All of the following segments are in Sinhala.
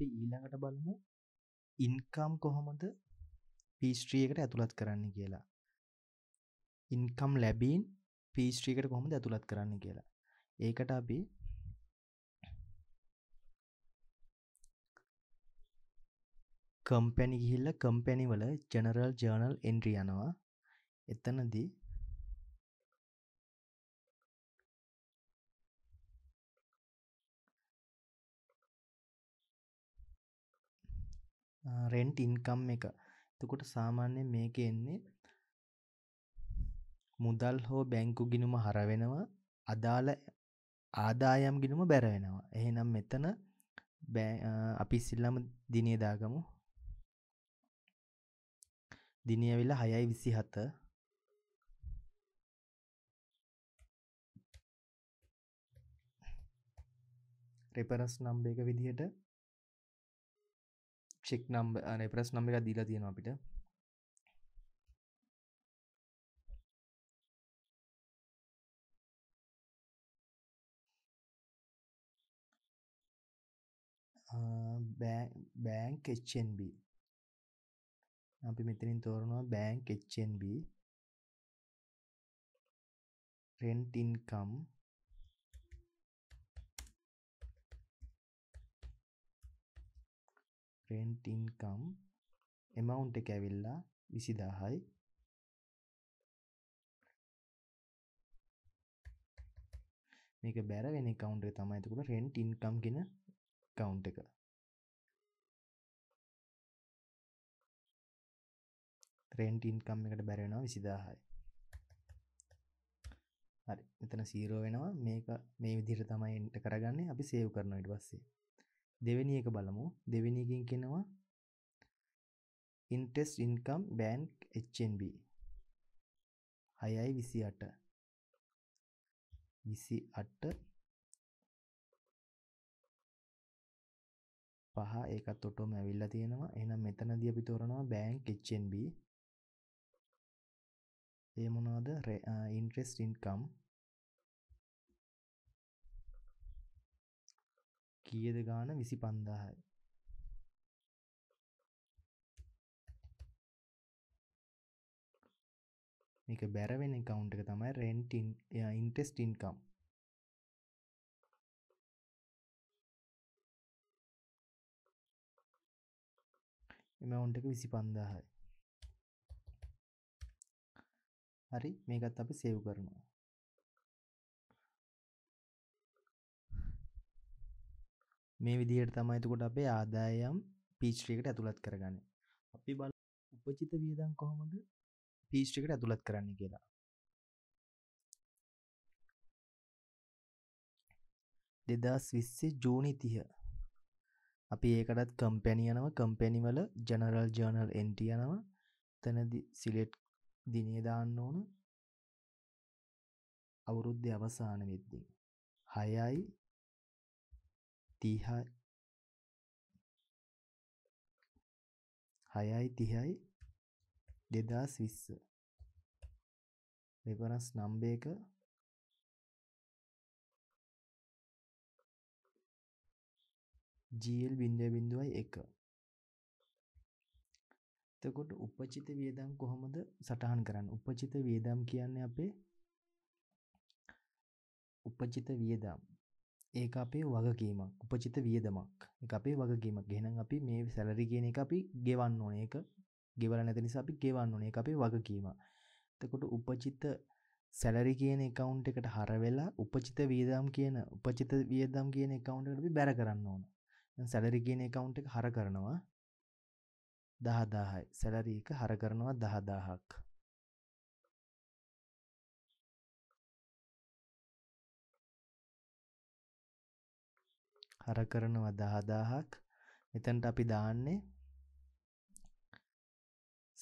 අපි ඊළඟට බලමු ඉන්කම් කොහොමද පිස්ට්‍රියකට ඇතුළත් කරන්න කියලා ඉන්කම් ලැබීන් පිස්ට්‍රීකට කොහොමද ඇතුළත් කරන්න කියලා ඒකට අපි කම්පැනි ගිහිල්ල කම්පැනිවල ජනරල් ජර්නල් එන්ට්‍රියනවා එතනදී රෙන්ට් ඉන්කම් එක තකොට සාමාන්‍ය මේක එන්නේ මුදල් හෝ බැංකු ගිනුම හරවෙනවා අදාළ ආදායම් ගිනුම බැරවෙනවා එහෙනම් මෙතන අපි සිල්ලම දිනේදාගමු දිනියවෙල හයයි විසි හත රෙපරස් නම්බ එක විදිහට චෙක් නම් රෙපරස් නම් එක දීලා තියෙන අපිට බෑන්ක් uh, එච්චන්B අපි මෙතනින් තෝරනවා bank HNB rent income rent income amount එක ඇවිල්ලා 20000යි මේක බැර වෙන account එක තමයි එතකොට rent income කියන account එක. rent income එකට බැර වෙනවා 20000යි. හරි. මෙතන 0 වෙනවා. මේක මේ විදිහට තමයි enter කරගන්නේ. අපි save කරනවා ඊට පස්සේ. දෙවෙනි එක බලමු දෙවෙනි එකෙන් කියනවා ඉන්ටෙස් ඉන්කම් බෑන්ක් HNB 6යි 28 28 පහ ඒකත් ඔටෝම ඇවිල්ලා තියෙනවා එහෙනම් මෙතනදී අපි තෝරනවා බෑන්ක් HNB ඒ මොනවද ඉන්ට්‍රෙස්ට් ඉන්කම් 0.5 කීයද ගාන විසි පන්දාහයි එක බැරවෙන කවුන්් එක තමයි රෙන්ටින් ඉන්ටෙස්ටින්කම් එම ඔුන්ට එක විසි පන්දාහයි හරි මේකත් අපි සෙව් කරනවා මේ විදිහයට තමයි එතකොට අපේ ආදායම් පීච්්‍රියකට ඇතුළත් කරගන්න අපි බල උපචිත වියදම් කොහොමද පීච්්‍රිකට ඇතුළත් කරන්න කියලා දෙදස් විස්සේ ජූනි තිහ අපි ඒකටත් කම්පැනියනව කම්පැනිවල ජනරල් ජර්නල් එන්ට යනව තැනදි සිලෙට් දිනේදාන්න ඕන අවුරුද්ධ අවසාන වෙද්දී හයයි තිහයි හයයි තිහයි දෙදස් විස්ස දෙපරස් නම්බේක ජීල් බින්දය බිඳුවයි එක තකොට උපචිත වියදම් කොහොමද සටහන් කරන්න උපචිත වියදම් කියන්න අපේ උපචිත වියදම් ඒක අපේ වගකීමක් උපචිත වියදමක් එක අපේ වගකීමක් ගෙනම් අපි මේ සැලරි කියන එක අපි ගෙවන්න ඕන ඒක ගෙවල නැති නිසා අපි ගෙවන්න ඕන ඒක අපේ වගකීම. එතකොට උපචිත සැලරි කියන account එකට හර වෙලා උපචිත වියදම් කියන උපචිත වියදම් කියන account එකට අපි බැර කරන්න ඕන. දැන් සැලරි කියන account එක හර කරනවා 10000යි. සැලරි එක හර කරනවා 10000ක්. අර කරනවා දහදාහක් මෙතැන්ට අපි දාන්නේ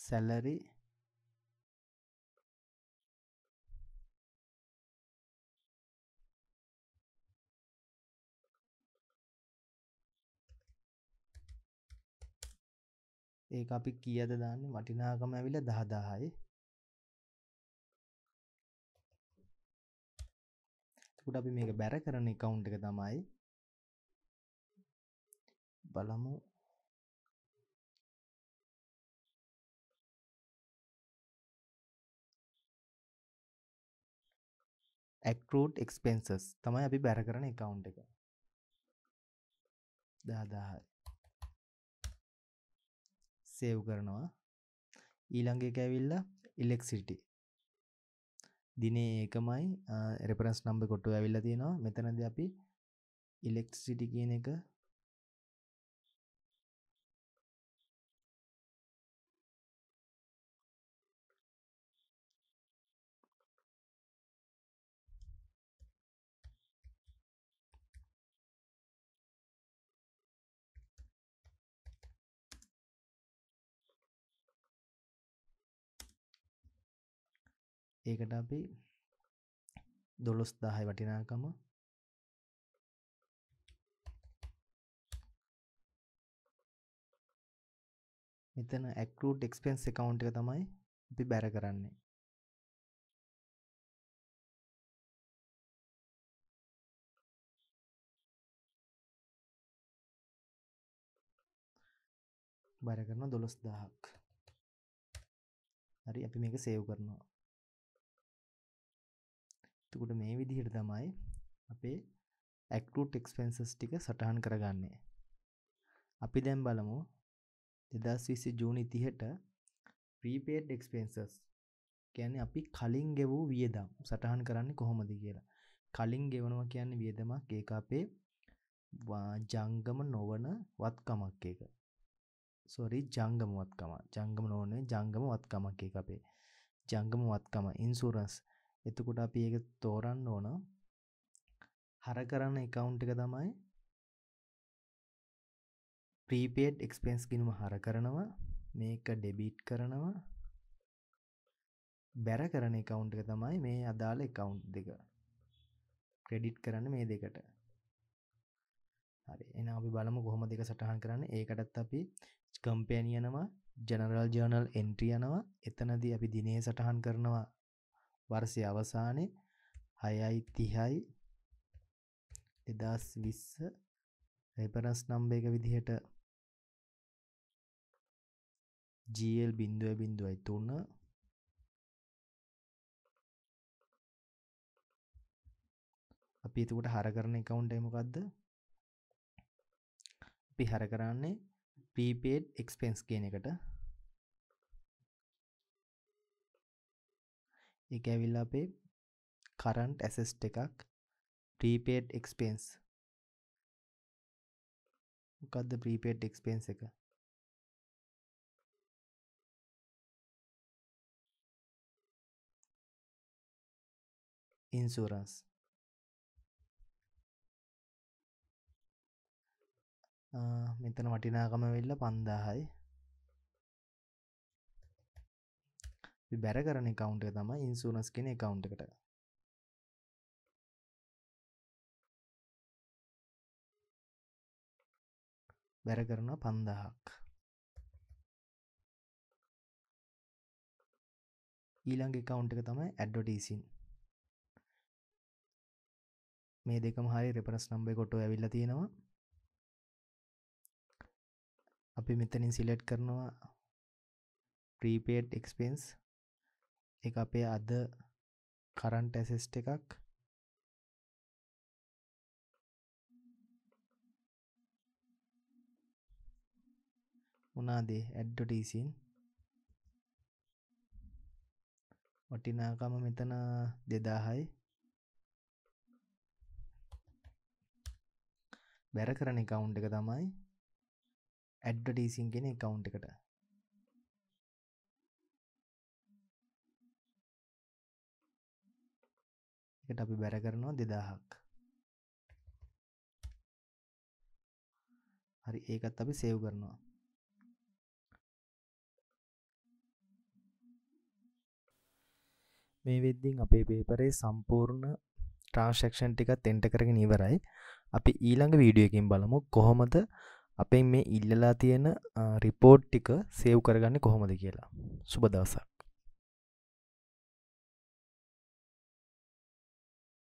සැලරි ඒ අපි කියද දාන්නේ වටිනාකම ඇවිල දහදාහයි කුට අපි මේක බැර කරන එකවුන්් එක තමයි බලමු ඇක්රෝට් එක්ස්පෙන්න්සස් තමයි අපි බැර කරන එකවුන්් එක දාදාහයි සේව් කරනවා ඊළඟ එක ඇවිල්ල ඉල්ලෙක්සිටි දිනේ ඒකමයි රෙපරන්ස් නම්බ කොට්ටු ඇවිල්ල තියෙනවා මෙතනද අපි ඉලෙක්සිටි කියන එක ඒකට අපි දොළොස් දාහයි වටිනාකම මෙතන ඇක්රූට් එක්ස්පෙන්ස් එකකවුන්් එක තමයි අපි බැර කරන්නේ බර කරන දොළොස් දාහක් හරි අපි මේක සේව් කරනවා තකට මේ විදිහට තමයි අපේ ඇක්ටට එක්ස්පෙන්න්සස් ටික සටහන් කරගන්නේ අපි දැම් බලමු දෙදස් විසි ජූනි තිහට ප්‍රීපේට් එක්ස්පෙන්න්සස් කියන්නේ අපි කලින් ගෙවූ වියදම් සටහන් කරන්න කොහොමද කියලා කලින් ගෙවනවා කියන්නේ වියදමක් ඒක අපේ ජංගම නොවන වත්කමක් එක සොරි ජංගම වත්කම ජංගම නොවනේ ජංගම වත්කමක් එක අපේ ජංගම වත්කම ඉන්සුරන්ස් එතකොට අපි ඒක තෝරන්න ඕන හර කරන්න එකවුන්් එක තමයි ප්‍රීපේඩ් එක්ස්පෙන්ස් කිනුම හර කරනවා මේක ඩෙබීට් කරනවා බැර කරන එකවුන්් එක තමයි මේ අදාළ එකවුන්් දෙක ක්‍රෙඩිට් කරන්න මේ දෙකට හරි එන අපි බලම කොහොම දෙක සටහන් කරන්න ඒකටත් අපි කම්පේනියනවා ජනරල් ජර්නල් එන්ට්‍රියනවා එතනදී අපි දිනේ සටහන් කරනවා වර්ෂය අවසානයේ 6.30යි 2020 රෙෆරන්ස් නම්බර් එක විදිහට GL 0.03 අපි එතකොට හර කරන account එක මොකද්ද අපි හර කරන්නේ prepaid expense කියන එකට එක ඇවිල්ලා අපේ කරන්ට් ඇසෙස්ට එකක් ප්‍රීපේඩ් එක්ස්පෙන්ස් මොකක්ද ප්‍රීපේඩ් එක්ස්පෙන්ස් එක ඉන්සුරන්ස් මෙතන වටිනාකම වෙල්ල පන්දාහයි බැර කරන කවුන්ට තම ඉන්සූරස් කෙන කවුන්් එකට බැර කරන පන්දහක් ඊළඟ කවුන්් එක තමයි ඇඩ්ඩොටීසින් මේ දෙක හරි රෙපරස් නම්බේ කොට ඇවිල්ල තියෙනවා අපි මෙතනින් සිලෙට් කරනවා ප්‍රීපේඩ් එක්ස්පෙන්න්ස් එක අපේ අද කරන්ට ඇසෙස්ට එකක් උනාදේ ඇඩ්ඩොටීසින් වටිනාකම මෙතන දෙදාහයි බැර කරන එකවුන්් එක තමයි ඇඩ්ඩටීසින් කෙන එකවුන්් එකට එට අපි බැර කරනවා දෙදාහක් හරි ඒකත් අපි සේව් කරනවා මේ වෙද්දිින් අපේ පේපරේ සම්පූර්ණ ට්‍රාන්ශක්ෂන් ටික තෙන්ට කරගෙන ඉවරයි අපි ඊළඟ වීඩියකින් බලමු කොහොමද අපේ මේ ඉල්ලලා තියෙන රිපෝට් ටික සේව් කරගන්න කොහොමද කියලා සුබදවසක්